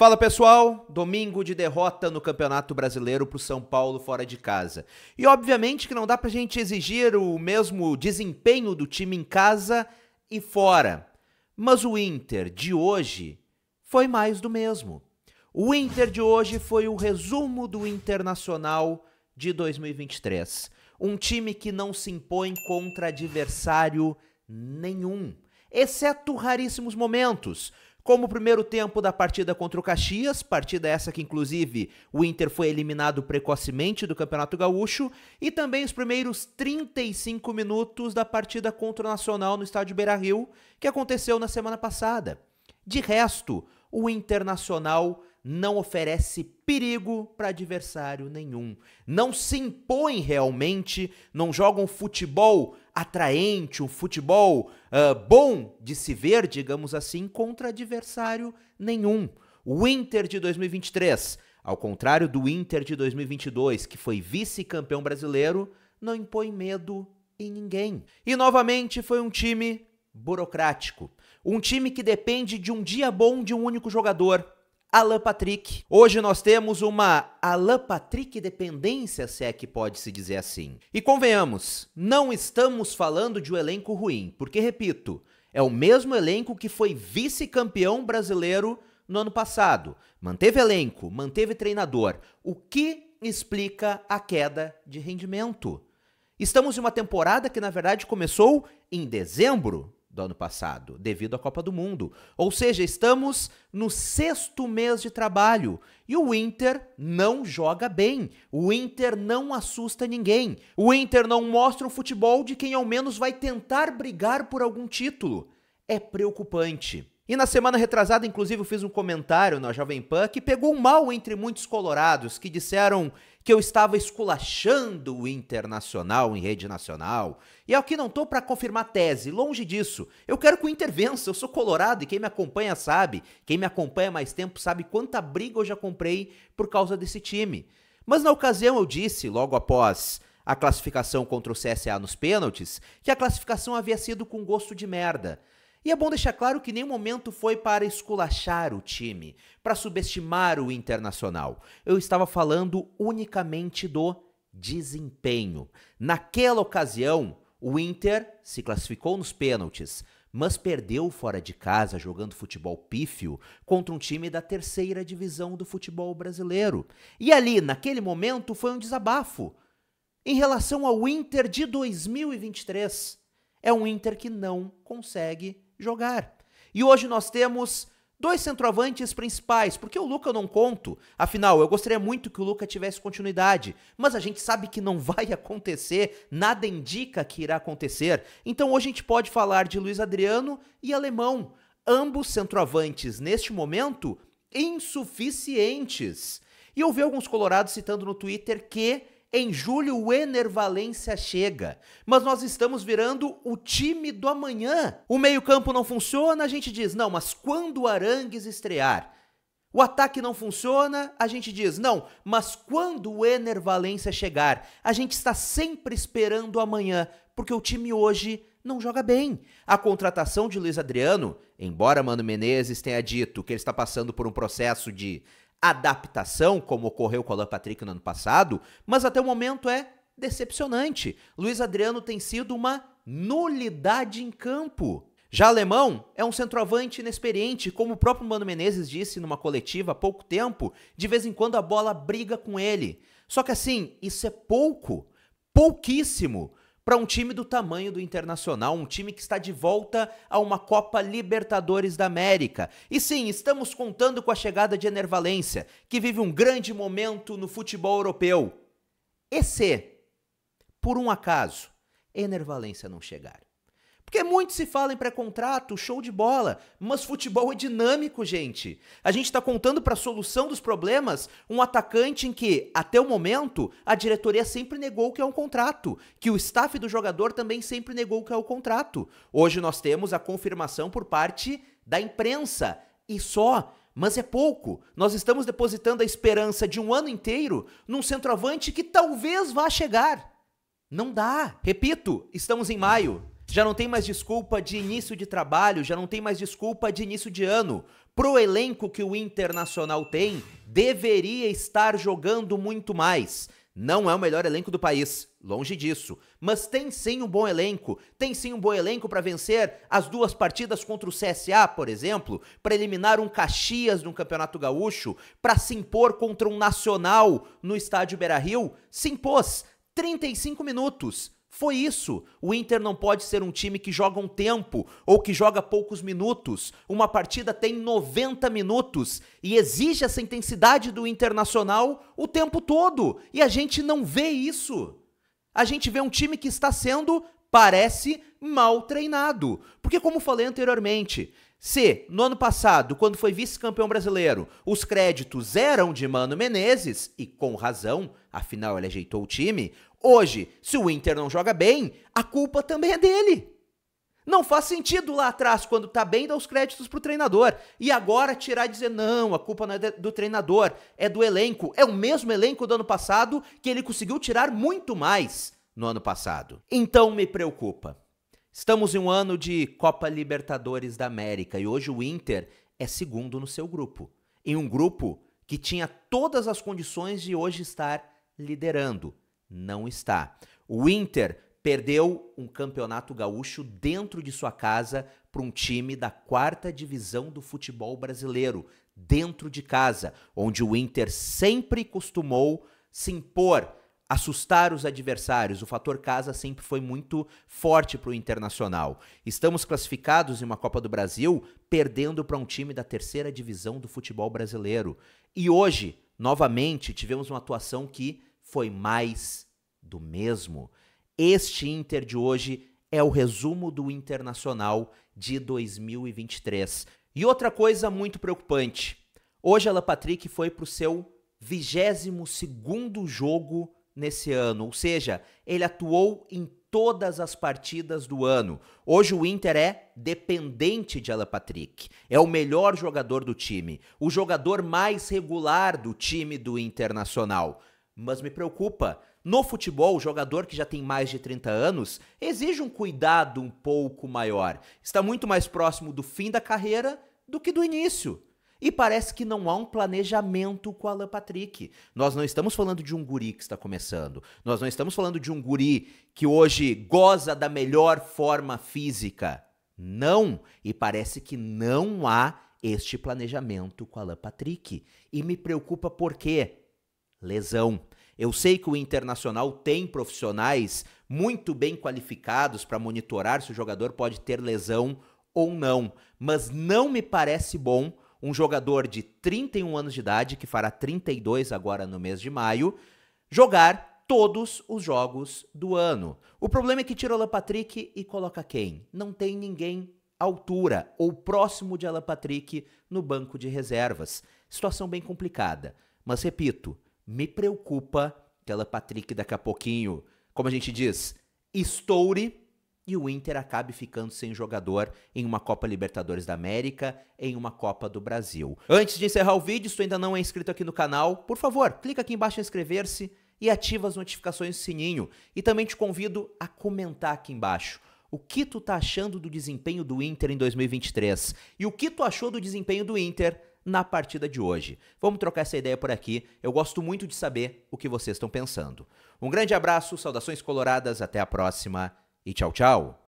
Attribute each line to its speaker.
Speaker 1: Fala pessoal, domingo de derrota no Campeonato Brasileiro para o São Paulo fora de casa. E obviamente que não dá para a gente exigir o mesmo desempenho do time em casa e fora. Mas o Inter de hoje foi mais do mesmo. O Inter de hoje foi o resumo do Internacional de 2023. Um time que não se impõe contra adversário nenhum, exceto raríssimos momentos como o primeiro tempo da partida contra o Caxias, partida essa que inclusive o Inter foi eliminado precocemente do Campeonato Gaúcho, e também os primeiros 35 minutos da partida contra o Nacional no estádio Beira-Rio, que aconteceu na semana passada. De resto, o Internacional não oferece perigo para adversário nenhum. Não se impõem realmente, não jogam um futebol atraente, um futebol uh, bom de se ver, digamos assim, contra adversário nenhum. O Inter de 2023, ao contrário do Inter de 2022, que foi vice-campeão brasileiro, não impõe medo em ninguém. E novamente foi um time burocrático. Um time que depende de um dia bom de um único jogador, Alan Patrick. Hoje nós temos uma Alan Patrick dependência, se é que pode se dizer assim. E convenhamos, não estamos falando de um elenco ruim, porque, repito, é o mesmo elenco que foi vice-campeão brasileiro no ano passado. Manteve elenco, manteve treinador. O que explica a queda de rendimento? Estamos em uma temporada que, na verdade, começou em dezembro, do ano passado, devido à Copa do Mundo. Ou seja, estamos no sexto mês de trabalho e o Inter não joga bem. O Inter não assusta ninguém. O Inter não mostra o futebol de quem ao menos vai tentar brigar por algum título. É preocupante. E na semana retrasada, inclusive, eu fiz um comentário na Jovem Pan que pegou mal entre muitos colorados que disseram que eu estava esculachando o Internacional em rede nacional. E aqui é não tô para confirmar tese, longe disso. Eu quero que o Inter vença, eu sou colorado e quem me acompanha sabe. Quem me acompanha mais tempo sabe quanta briga eu já comprei por causa desse time. Mas na ocasião eu disse, logo após a classificação contra o CSA nos pênaltis, que a classificação havia sido com gosto de merda. E é bom deixar claro que nenhum momento foi para esculachar o time, para subestimar o internacional. Eu estava falando unicamente do desempenho. Naquela ocasião, o Inter se classificou nos pênaltis, mas perdeu fora de casa jogando futebol pífio contra um time da terceira divisão do futebol brasileiro. E ali, naquele momento, foi um desabafo. Em relação ao Inter de 2023, é um Inter que não consegue jogar. E hoje nós temos dois centroavantes principais, porque o Luca eu não conto. Afinal, eu gostaria muito que o Luca tivesse continuidade, mas a gente sabe que não vai acontecer, nada indica que irá acontecer. Então hoje a gente pode falar de Luiz Adriano e Alemão, ambos centroavantes neste momento insuficientes. E eu vi alguns colorados citando no Twitter que em julho, o Enervalência chega. Mas nós estamos virando o time do amanhã. O meio-campo não funciona, a gente diz, não, mas quando o Arangues estrear? O ataque não funciona, a gente diz, não, mas quando o Enervalência chegar? A gente está sempre esperando amanhã, porque o time hoje não joga bem. A contratação de Luiz Adriano, embora Mano Menezes tenha dito que ele está passando por um processo de adaptação, como ocorreu com o Alan Patrick no ano passado, mas até o momento é decepcionante. Luiz Adriano tem sido uma nulidade em campo. Já Alemão é um centroavante inexperiente, como o próprio Mano Menezes disse numa coletiva há pouco tempo, de vez em quando a bola briga com ele. Só que assim, isso é pouco, pouquíssimo para um time do tamanho do Internacional, um time que está de volta a uma Copa Libertadores da América. E sim, estamos contando com a chegada de Enervalência, que vive um grande momento no futebol europeu. E se, por um acaso, Enervalência não chegar? Porque muito se fala em pré-contrato, show de bola, mas futebol é dinâmico, gente. A gente está contando para a solução dos problemas um atacante em que, até o momento, a diretoria sempre negou que é um contrato, que o staff do jogador também sempre negou que é o contrato. Hoje nós temos a confirmação por parte da imprensa e só. Mas é pouco. Nós estamos depositando a esperança de um ano inteiro num centroavante que talvez vá chegar. Não dá. Repito, estamos em maio. Já não tem mais desculpa de início de trabalho, já não tem mais desculpa de início de ano. Pro elenco que o Internacional tem, deveria estar jogando muito mais. Não é o melhor elenco do país, longe disso, mas tem sim um bom elenco. Tem sim um bom elenco para vencer as duas partidas contra o CSA, por exemplo, para eliminar um Caxias no Campeonato Gaúcho, para se impor contra um Nacional no estádio Beira-Rio. Se impôs 35 minutos foi isso. O Inter não pode ser um time que joga um tempo ou que joga poucos minutos. Uma partida tem 90 minutos e exige essa intensidade do Internacional o tempo todo. E a gente não vê isso. A gente vê um time que está sendo, parece, mal treinado. Porque, como falei anteriormente, se no ano passado, quando foi vice-campeão brasileiro, os créditos eram de Mano Menezes, e com razão, afinal ele ajeitou o time, Hoje, se o Inter não joga bem, a culpa também é dele. Não faz sentido lá atrás, quando tá bem, dar os créditos pro treinador. E agora tirar e dizer, não, a culpa não é do treinador, é do elenco. É o mesmo elenco do ano passado que ele conseguiu tirar muito mais no ano passado. Então me preocupa. Estamos em um ano de Copa Libertadores da América e hoje o Inter é segundo no seu grupo. Em um grupo que tinha todas as condições de hoje estar liderando não está. O Inter perdeu um campeonato gaúcho dentro de sua casa para um time da quarta divisão do futebol brasileiro, dentro de casa, onde o Inter sempre costumou se impor, assustar os adversários. O fator casa sempre foi muito forte para o Internacional. Estamos classificados em uma Copa do Brasil perdendo para um time da terceira divisão do futebol brasileiro. E hoje, novamente, tivemos uma atuação que foi mais do mesmo. Este Inter de hoje é o resumo do Internacional de 2023. E outra coisa muito preocupante: hoje a La Patrick foi para o seu 22 jogo nesse ano, ou seja, ele atuou em todas as partidas do ano. Hoje o Inter é dependente de Alan Patrick. É o melhor jogador do time, o jogador mais regular do time do Internacional mas me preocupa. No futebol, o jogador que já tem mais de 30 anos exige um cuidado um pouco maior. Está muito mais próximo do fim da carreira do que do início. E parece que não há um planejamento com o Alan Patrick. Nós não estamos falando de um guri que está começando. Nós não estamos falando de um guri que hoje goza da melhor forma física. Não! E parece que não há este planejamento com o Alan Patrick. E me preocupa por quê? lesão. Eu sei que o Internacional tem profissionais muito bem qualificados para monitorar se o jogador pode ter lesão ou não, mas não me parece bom um jogador de 31 anos de idade, que fará 32 agora no mês de maio, jogar todos os jogos do ano. O problema é que tira o Alan Patrick e coloca quem? Não tem ninguém altura ou próximo de Alan Patrick no banco de reservas. Situação bem complicada. Mas repito, me preocupa que ela Patrick daqui a pouquinho, como a gente diz, estoure e o Inter acabe ficando sem jogador em uma Copa Libertadores da América, em uma Copa do Brasil. Antes de encerrar o vídeo, se tu ainda não é inscrito aqui no canal, por favor, clica aqui embaixo em inscrever-se e ativa as notificações do sininho. E também te convido a comentar aqui embaixo. O que tu tá achando do desempenho do Inter em 2023? E o que tu achou do desempenho do Inter na partida de hoje. Vamos trocar essa ideia por aqui. Eu gosto muito de saber o que vocês estão pensando. Um grande abraço, saudações coloradas, até a próxima e tchau, tchau.